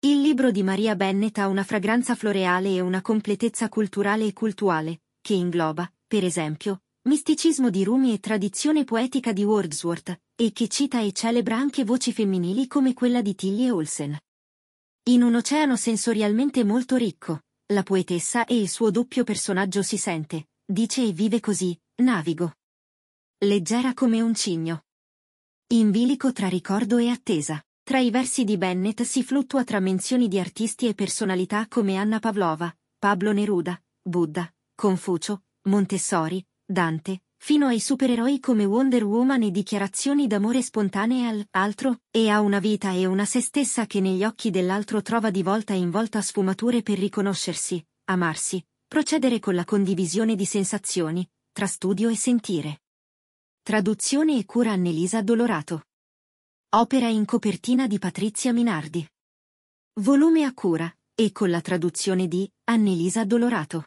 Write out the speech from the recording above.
Il libro di Maria Bennett ha una fragranza floreale e una completezza culturale e cultuale, che ingloba, per esempio, misticismo di Rumi e tradizione poetica di Wordsworth, e che cita e celebra anche voci femminili come quella di Tilly e Olsen. In un oceano sensorialmente molto ricco, la poetessa e il suo doppio personaggio si sente, dice e vive così, navigo. Leggera come un cigno. In bilico tra ricordo e attesa. Tra i versi di Bennett si fluttua tra menzioni di artisti e personalità come Anna Pavlova, Pablo Neruda, Buddha, Confucio, Montessori, Dante, fino ai supereroi come Wonder Woman e dichiarazioni d'amore spontanee all'altro, e a una vita e una se stessa che negli occhi dell'altro trova di volta in volta sfumature per riconoscersi, amarsi, procedere con la condivisione di sensazioni, tra studio e sentire. Traduzione e cura Annelisa Dolorato. Opera in copertina di Patrizia Minardi. Volume a cura, e con la traduzione di Annelisa Dolorato.